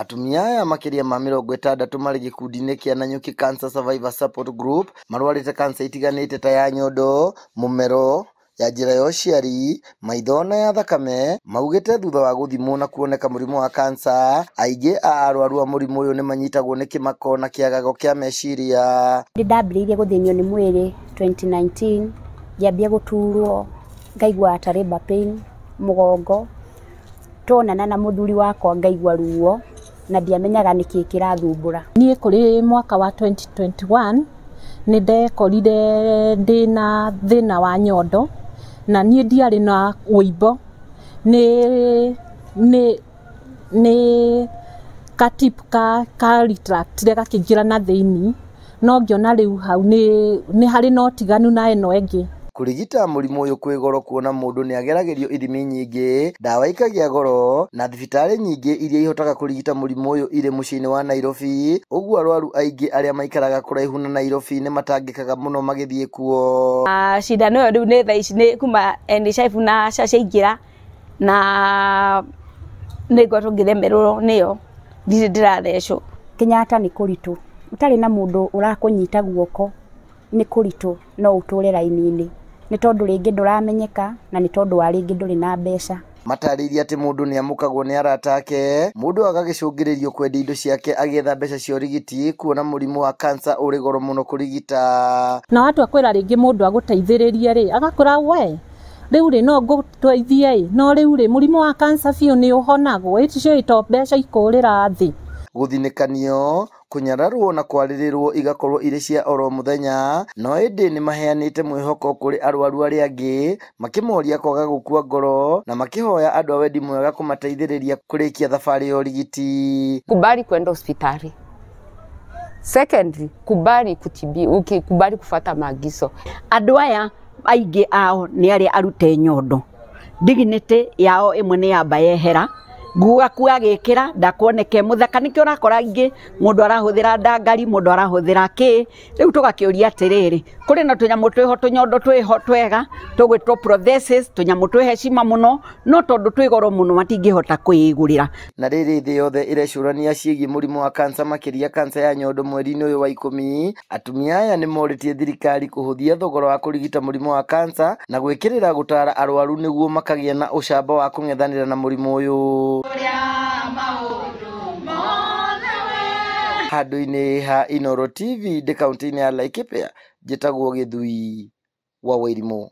atumia aya makiria ma mirongo itandatu mari gikundi-ini kia Nanyuki Cancer Survivor Support Group marwarite cancer itiganite ta ya nyondo mumero ya njira ya uciari maitho na ya thakame maugite thutha wa guthimwo na kuoneka murimu wa kansa aingi a arwaru a murimu uyu ni manyitagwo ni kimako na kiagago kia meciria ndi ndambiriirie guthimio ni mwiri 2019 ngiambia guturwo ngaigua tarĩmba pain mũgongo tuonana na mũthuri wakwa ngaigua ruo na ndiamenyaga nä kä kä rathumbå niä kå rä mwaka wa 2021 nä ndekorire ndä na thä na wa nyondo na niä ndiarä na wåimbo nä nä nä katip ka ka gakä njä ra na thä no ngä ona rä u hau nä harä na å tiganu na ä no ä ngä kurigita mũrimũ ũyũ kwĩ kuona mũndũ ni ageragerio ithimi nyingĩ ndawa ikagĩa goro na thibitarĩ nyingĩ iria ihotaga kurigita mũrimũ ũyũ irĩ mũciĩ wa nairobi ũguo arwaru aingĩ arĩa maikaraga kuraihu na nairobi nĩ matangikaga muno magithie kuo cindano ĩyo rĩu nĩ tha ici nĩ kuma NHIF na SHA ciaingĩra na nĩ ngoretwo ngĩremerwo nĩyo ndirĩ ndĩrathecwo Kenyatta nĩ kũritũ ũtarĩ na mũndũ ũrakũnyita guoko ni kuritu no ũtũre raini ini nä tondå rä ngä ndå ramenyeka na nä tondå wa rä ngä ndå rä na mbeca matarĩirie atĩ mũndũ nĩamũkagwo nĩ arata ake mũndũ agagĩcũngĩrĩrio kwendia indo ciake agĩetha mbeca cia ũrigiti kuona mũrimũ wa kansa ũrĩ goro mũno kũrigita na watua kwĩra rĩngĩ mũndũ agũteithĩrĩrie rĩ agakora we rĩu rĩ no ngũtweithie ĩ no rĩu rĩ mũrimũ wa kansa biũ nĩ ũhonagwo ĩticio ĩto mbeca ikũrĩra thĩ gũthinĩkanio kunyararwo na kwarĩrĩrwo igakorwo irĩ cia oro mũthenya no ĩndĩ nĩ maheanĩte mwĩhoko kũrĩ arwaru arĩa angĩ makĩmoria kwaga gũkua ngoro na makĩhoya andũ a wendi mwega kũmateithĩrĩria kũrĩkia thabarĩ ya ũrigiti kubali kwenda hospitali secondary kubali kutibi okay, kubali kufata magiso andũ aya aingĩ ao nĩ arĩa arute nyondo dignity yao ĩmwe nĩ yamba yehera gugaku agikira ndakoneke muthaka nikio urakora ingi mundu arahuthira ndangari mundu arahuthira ki riu tugakiuria atiriri kuri na tunyamu twiho tunyondo twiho twega tugwitwo prothesis tunyamu twi heshima muno no tondu twi goro muno matingihota kwigurira na riri thi yothe irecurania ciigi murimu wa kansa makiria kansa ya nyondo mweri-ini uyu wa ikumi atumia aya ni moritie thirikari kuhuthia thogora wa kurigita murimu wa kansa na gwikirira gutara arwaru niguo makagia na ucamba wa kung'ethanira na murimu uyu handå-inä ha inoro tv ndä kauntä-inä ya laikipia tagwo gä thui wa wairimå